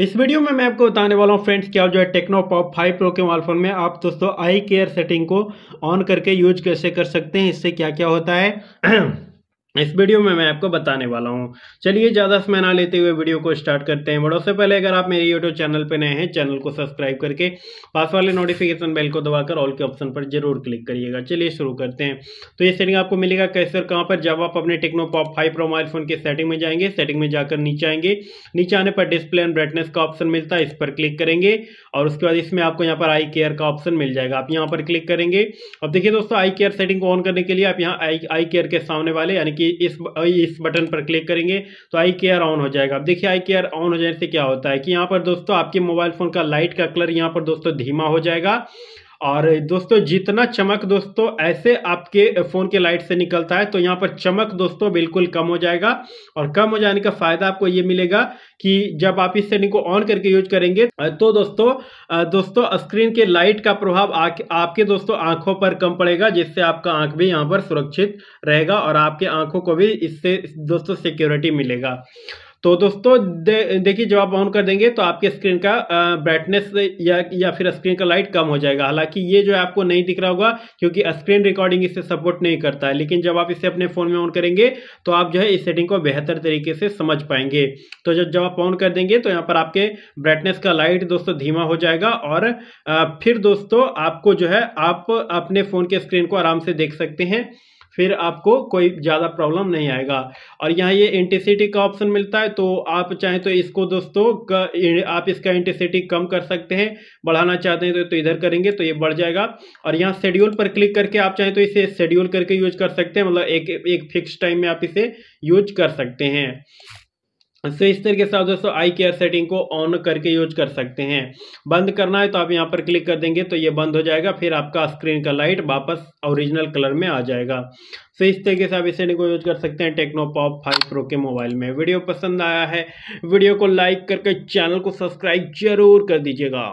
इस वीडियो में मैं आपको बताने वाला हूँ फ्रेंड्स कि आप जो है टेक्नो पॉप फाइव प्रो के मोबाइल फोन में आप दोस्तों आई केयर सेटिंग को ऑन करके यूज कैसे कर सकते हैं इससे क्या क्या होता है इस वीडियो में मैं आपको बताने वाला हूँ चलिए ज़्यादा समय ना लेते हुए वीडियो को स्टार्ट करते हैं बड़ों से पहले अगर आप मेरे यूट्यूब चैनल पर नए हैं चैनल को सब्सक्राइब करके पास वाले नोटिफिकेशन बेल को दबाकर ऑल के ऑप्शन पर जरूर क्लिक करिएगा चलिए शुरू करते हैं तो ये सेटिंग आपको मिलेगा कैसे और कहाँ पर जब आप अपने Tecno Pop five Pro mobile phone के सेटिंग में जाएंगे सेटिंग में जाकर नीचे आएंगे नीचे आने पर डिस्प्ले एंड ब्राइटनेस का ऑप्शन मिलता है इस पर क्लिक करेंगे और उसके बाद इसमें आपको यहाँ पर आई केयर का ऑप्शन मिल जाएगा आप यहाँ पर क्लिक करेंगे अब देखिए दोस्तों आई केयर सेटिंग को ऑन करने के लिए आप यहाँ आई केयर के सामने वाले यानी कि इस इस बटन पर क्लिक करेंगे तो आई केयर ऑन हो जाएगा अब देखिए आई केयर ऑन हो जाने से क्या होता है कि यहाँ पर दोस्तों आपके मोबाइल फ़ोन का लाइट का कलर यहाँ पर दोस्तों धीमा हो जाएगा और दोस्तों जितना चमक दोस्तों ऐसे आपके फ़ोन के लाइट से निकलता है तो यहाँ पर चमक दोस्तों बिल्कुल कम हो जाएगा और कम हो जाने का फ़ायदा आपको ये मिलेगा कि जब आप इस सेटिंग को ऑन करके यूज करेंगे तो दोस्तों दोस्तों स्क्रीन के लाइट का प्रभाव आ, आपके दोस्तों आंखों पर कम पड़ेगा जिससे आपका आंख भी यहाँ पर सुरक्षित रहेगा और आपके आंखों को भी इससे दोस्तों सिक्योरिटी मिलेगा तो दोस्तों दे, देखिए जब आप ऑन कर देंगे तो आपके स्क्रीन का ब्राइटनेस या या फिर स्क्रीन का लाइट कम हो जाएगा हालांकि ये जो है आपको नहीं दिख रहा होगा क्योंकि स्क्रीन रिकॉर्डिंग इसे सपोर्ट नहीं करता है लेकिन जब आप इसे अपने फ़ोन में ऑन करेंगे तो आप जो है इस सेटिंग को बेहतर तरीके से समझ पाएंगे तो जब जब आप ऑन कर देंगे तो यहाँ पर आपके ब्राइटनेस का लाइट दोस्तों धीमा हो जाएगा और फिर दोस्तों आपको जो है आप अपने फ़ोन के स्क्रीन को आराम से देख सकते हैं फिर आपको कोई ज़्यादा प्रॉब्लम नहीं आएगा और यहाँ ये इंटेंसिटी का ऑप्शन मिलता है तो आप चाहें तो इसको दोस्तों आप इसका इंटेंसिटी कम कर सकते हैं बढ़ाना चाहते हैं तो, तो इधर करेंगे तो ये बढ़ जाएगा और यहाँ शेड्यूल पर क्लिक करके आप चाहें तो इसे शेड्यूल करके यूज कर सकते हैं मतलब एक एक फिक्स टाइम में आप इसे यूज कर सकते हैं सो इस तरीके से आप दोस्तों आई केयर सेटिंग को ऑन करके यूज कर सकते हैं बंद करना है तो आप यहाँ पर क्लिक कर देंगे तो ये बंद हो जाएगा फिर आपका स्क्रीन का लाइट वापस ओरिजिनल कलर में आ जाएगा सो इस तरीके से आप इस सेटिंग को यूज कर सकते हैं टेक्नो पॉप फाइव प्रो के मोबाइल में वीडियो पसंद आया है वीडियो को लाइक करके चैनल को सब्सक्राइब जरूर कर दीजिएगा